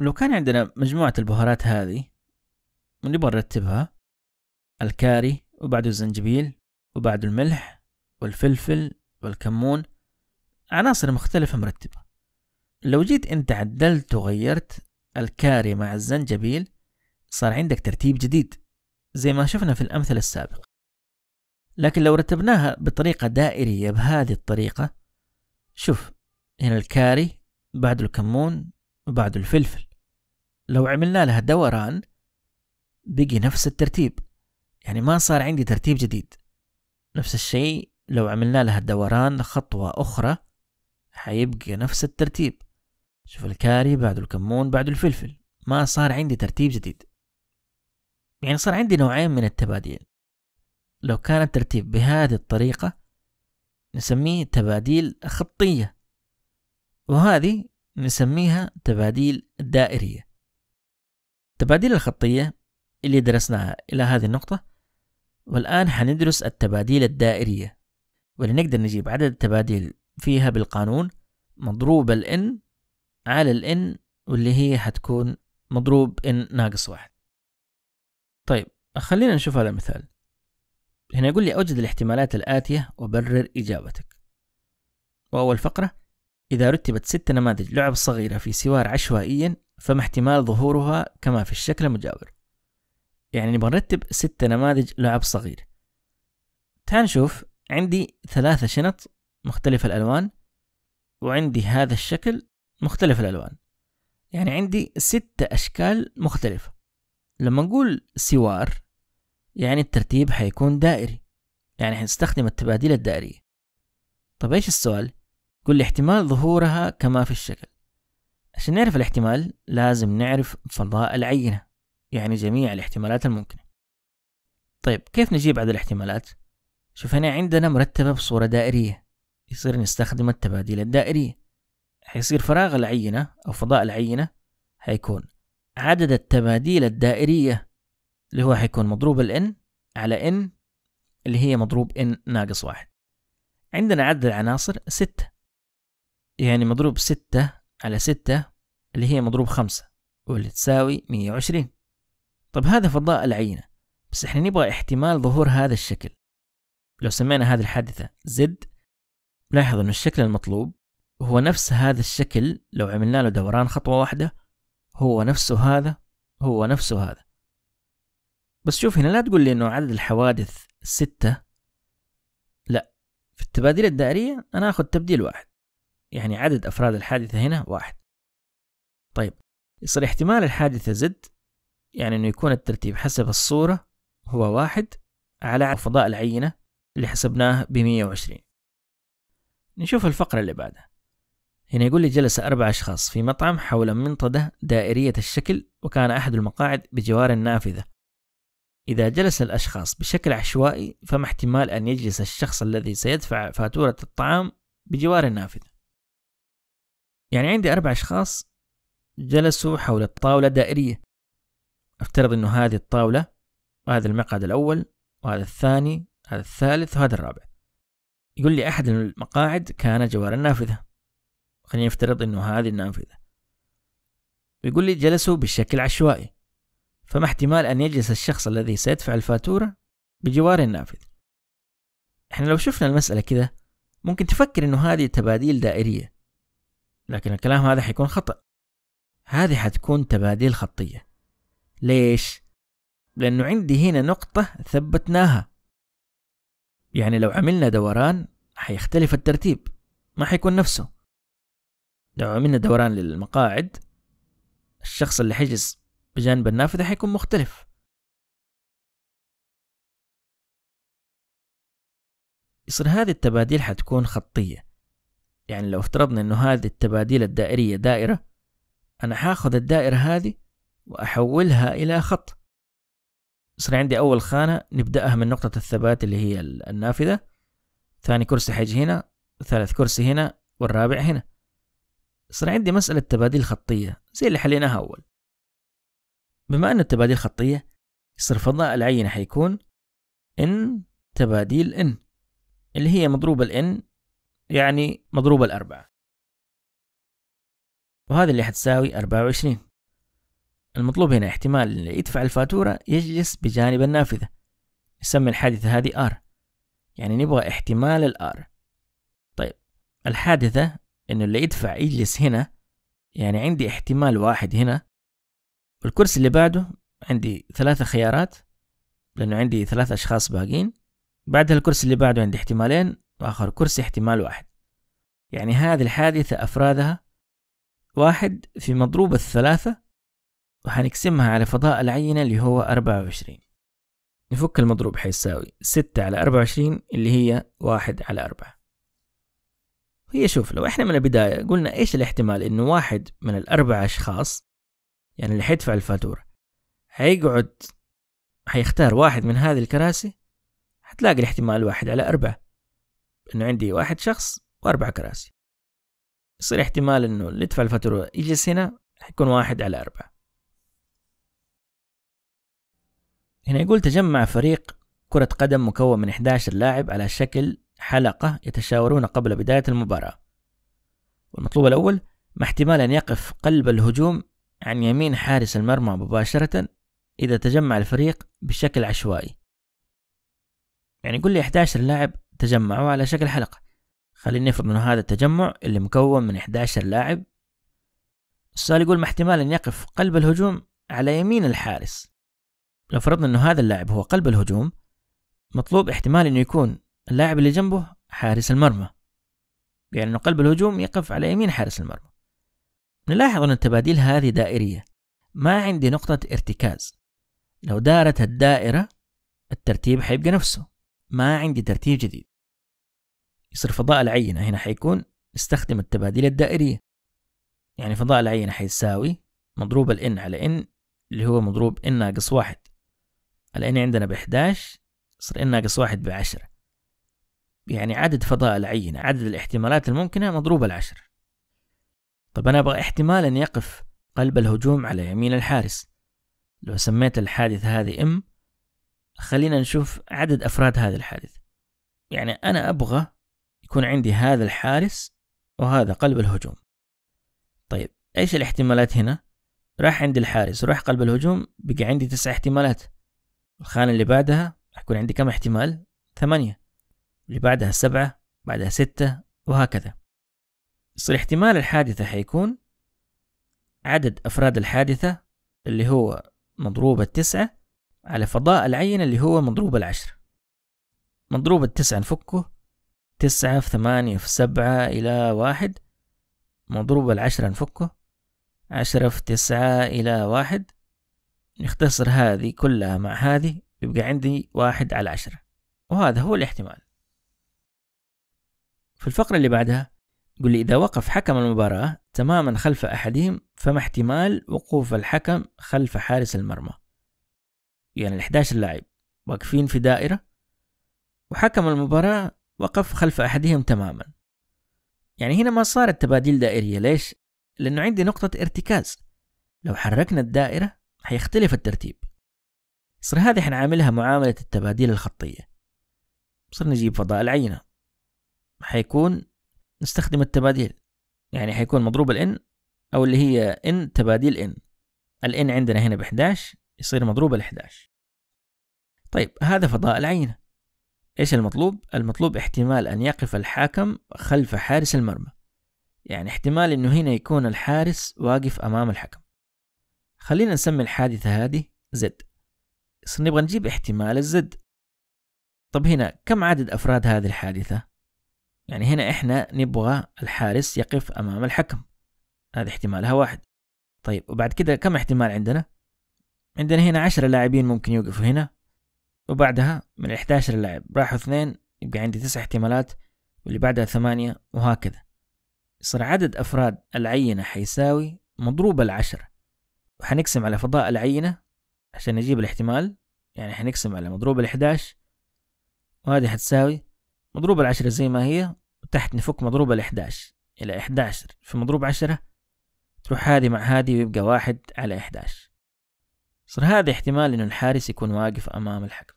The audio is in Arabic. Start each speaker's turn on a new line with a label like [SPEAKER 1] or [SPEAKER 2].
[SPEAKER 1] لو كان عندنا مجموعة البهارات هذه نبغى نرتبها الكاري وبعده الزنجبيل وبعده الملح والفلفل والكمون عناصر مختلفة مرتبة لو جيت انت عدلت وغيرت الكاري مع الزنجبيل صار عندك ترتيب جديد زي ما شفنا في الأمثلة السابقة لكن لو رتبناها بطريقة دائرية بهذه الطريقة شوف هنا الكاري بعد الكمون وبعده الفلفل لو عملنا لها دوران بقي نفس الترتيب يعني ما صار عندي ترتيب جديد نفس الشيء لو عملنا لها دوران خطوة أخرى حيبقى نفس الترتيب شوف الكاري بعده الكمون بعده الفلفل ما صار عندي ترتيب جديد يعني صار عندي نوعين من التباديل لو كان الترتيب بهذه الطريقة نسميه تباديل خطية وهذه نسميها تباديل دائرية التباديل الخطية اللي درسناها إلى هذه النقطة والآن حندرس التباديل الدائرية واللي نقدر نجيب عدد التباديل فيها بالقانون مضروب ال n على ال n واللي هي حتكون مضروب n ناقص واحد طيب خلينا نشوف هذا المثال هنا يقول لي أوجد الاحتمالات الآتية وبرر إجابتك وأول فقرة إذا رتبت ست نماذج لعب صغيرة في سوار عشوائيا فما احتمال ظهورها كما في الشكل المجاور يعني نبغى نرتب ست نماذج لعب صغير تعال نشوف عندي ثلاثة شنط مختلف الألوان وعندي هذا الشكل مختلف الألوان يعني عندي ستة أشكال مختلفة لما نقول سوار يعني الترتيب حيكون دائري يعني حنستخدم التباديل الدائرية طب ايش السؤال؟ كل احتمال ظهورها كما في الشكل عشان نعرف الاحتمال لازم نعرف فضاء العينة يعني جميع الاحتمالات الممكنة طيب كيف نجيب عدد الاحتمالات؟ شوف هنا عندنا مرتبة بصورة دائرية يصير نستخدم التباديل الدائرية حيصير فراغ العينة أو فضاء العينة حيكون عدد التباديل الدائرية اللي هو حيكون مضروب ال n على n اللي هي مضروب n ناقص واحد عندنا عدد العناصر ستة يعني مضروب ستة على ستة اللي هي مضروب خمسة واللي تساوي مية وعشرين طب هذا فضاء العينة بس احنا نبغى احتمال ظهور هذا الشكل لو سمينا هذه الحادثة زد نلاحظ أن الشكل المطلوب هو نفس هذا الشكل لو عملنا له دوران خطوة واحدة هو نفسه هذا هو نفسه هذا بس شوف هنا لا تقول لي أنه عدد الحوادث ستة لا في التباديل الدائرية أنا أخذ تبديل واحد يعني عدد أفراد الحادثة هنا واحد طيب يصير احتمال الحادثة زد يعني أنه يكون الترتيب حسب الصورة هو واحد على فضاء العينة اللي حسبناه بمية وعشرين نشوف الفقرة اللي بعدها هنا يقول لي جلس أربع أشخاص في مطعم حول منطدة دائرية الشكل وكان أحد المقاعد بجوار النافذة إذا جلس الأشخاص بشكل عشوائي فما احتمال أن يجلس الشخص الذي سيدفع فاتورة الطعام بجوار النافذة يعني عندي أربع أشخاص جلسوا حول الطاولة دائرية افترض أنه هذه الطاولة وهذا المقعد الأول وهذا الثاني هذا الثالث وهذا الرابع يقول لي أحد المقاعد كان جوار النافذة خلينا نفترض أنه هذه النافذة ويقول لي جلسوا بشكل عشوائي فما احتمال أن يجلس الشخص الذي سيدفع الفاتورة بجوار النافذة احنا لو شفنا المسألة كذا ممكن تفكر انه هذه تباديل دائرية لكن الكلام هذا حيكون خطأ هذه حتكون تباديل خطية ليش؟ لأنه عندي هنا نقطة ثبتناها يعني لو عملنا دوران حيختلف الترتيب ما حيكون نفسه لو عملنا دوران للمقاعد الشخص اللي حجز بجانب النافذة حيكون مختلف يصير هذه التباديل حتكون خطية يعني لو افترضنا انه هذه التباديل الدائرية دائرة انا حاخذ الدائرة هذه واحولها الى خط يصير عندي اول خانة نبدأها من نقطة الثبات اللي هي النافذة ثاني كرسي حيجي هنا ثالث كرسي هنا والرابع هنا صار عندي مسألة تباديل خطية زي اللي حليناها أول بما أن التباديل خطية يصير فضاء العينة حيكون n تباديل n اللي هي مضروبة ال يعني مضروب الأربعة وهذا اللي حتساوي أربعة وعشرين المطلوب هنا احتمال اللي يدفع الفاتورة يجلس بجانب النافذة نسمي الحادثة هذه R يعني نبغى احتمال ال R طيب الحادثة إنه اللي يدفع يجلس هنا يعني عندي احتمال واحد هنا والكرسي اللي بعده عندي ثلاثة خيارات لأنه عندي ثلاثة أشخاص باقين بعدها الكرسي اللي بعده عندي احتمالين وآخر كرسي احتمال واحد يعني هذه الحادثة أفرادها واحد في مضروب الثلاثة وحنقسمها على فضاء العينة اللي هو أربعة وعشرين نفك المضروب حيساوي ستة على أربعة وعشرين اللي هي واحد على أربعة هي شوف لو احنا من البداية قلنا ايش الاحتمال انه واحد من الأربعة أشخاص يعني اللي حيدفع الفاتورة حيقعد حيختار واحد من هذه الكراسي حتلاقي الاحتمال واحد على أربعة انه عندي واحد شخص واربع كراسي يصير احتمال انه اللي يدفع الفاتورة يجلس هنا حيكون واحد على أربعة هنا يقول تجمع فريق كرة قدم مكون من 11 لاعب على شكل حلقة يتشاورون قبل بداية المباراة والمطلوب الأول ما احتمال أن يقف قلب الهجوم عن يمين حارس المرمى مباشرة إذا تجمع الفريق بشكل عشوائي يعني يقول لي 11 لاعب تجمعوا على شكل حلقة خلينا نفرض انه هذا التجمع اللي مكون من 11 لاعب السؤال يقول ما احتمال ان يقف قلب الهجوم على يمين الحارس لو فرضنا انه هذا اللاعب هو قلب الهجوم مطلوب احتمال انه يكون اللاعب اللي جنبه حارس المرمى يعني انه قلب الهجوم يقف على يمين حارس المرمى نلاحظ ان التباديل هذه دائرية ما عندي نقطة ارتكاز لو دارت الدائرة الترتيب حيبقى نفسه ما عندي ترتيب جديد يصير فضاء العينة هنا حيكون نستخدم التباديل الدائرية يعني فضاء العينة حيساوي مضروب ال n على n اللي هو مضروب n ناقص واحد ال n عندنا 11 يصير n ناقص واحد بعشرة يعني عدد فضاء العينة عدد الاحتمالات الممكنة مضروب العشرة طب أنا أبغى احتمال أن يقف قلب الهجوم على يمين الحارس لو سميت الحادثة هذه ام خلينا نشوف عدد أفراد هذا الحادث يعني أنا أبغى يكون عندي هذا الحارس وهذا قلب الهجوم طيب ايش الاحتمالات هنا راح عندي الحارس وراح قلب الهجوم بقى عندي تسع احتمالات الخانة اللي بعدها يكون عندي كم احتمال ثمانية اللي بعدها سبعة بعدها ستة وهكذا يصير احتمال الحادثة حيكون عدد أفراد الحادثة اللي هو مضروب التسعة على فضاء العينة اللي هو مضروب العشرة مضروب التسعة نفكه تسعة في ثمانية في سبعة إلى واحد مضروب العشرة نفكه عشرة في تسعة إلى واحد نختصر هذه كلها مع هذه يبقى عندي واحد على عشرة وهذا هو الاحتمال في الفقرة اللي بعدها يقول لي إذا وقف حكم المباراة تماما خلف أحدهم فما احتمال وقوف الحكم خلف حارس المرمى يعني ال11 لاعب واقفين في دائرة وحكم المباراة وقف خلف أحدهم تماما يعني هنا ما صارت تباديل دائرية ليش؟ لأنه عندي نقطة ارتكاز لو حركنا الدائرة حيختلف الترتيب صر هذه حنعاملها معاملة التباديل الخطية صرنا نجيب فضاء العينة حيكون نستخدم التباديل يعني حيكون مضروب الان أو اللي هي ان تباديل ان الان عندنا هنا ب 11 يصير مضروب ال 11 طيب هذا فضاء العينة إيش المطلوب؟ المطلوب احتمال أن يقف الحكم خلف حارس المرمى يعني احتمال إنه هنا يكون الحارس واقف أمام الحكم خلينا نسمي الحادثة هذه زد نبغى نجيب احتمال الزد طب هنا كم عدد أفراد هذه الحادثة؟ يعني هنا إحنا نبغى الحارس يقف أمام الحكم هذا احتمالها واحد طيب وبعد كده كم احتمال عندنا؟ عندنا هنا عشرة لاعبين ممكن يوقفوا هنا وبعدها من 11 لاعب راحوا اثنين يبقى عندي تسع احتمالات واللي بعدها ثمانية وهكذا صار عدد أفراد العينة حيساوي مضروب العشرة وحنقسم على فضاء العينة عشان نجيب الاحتمال يعني حنقسم على مضروب الإحداش وهذه حتساوي مضروب العشرة زي ما هي وتحت نفك مضروب الإحداش إلى إحداشر في مضروب عشرة تروح هذه مع هذه ويبقى واحد على 11 صار هذا احتمال إنه الحارس يكون واقف أمام الحكم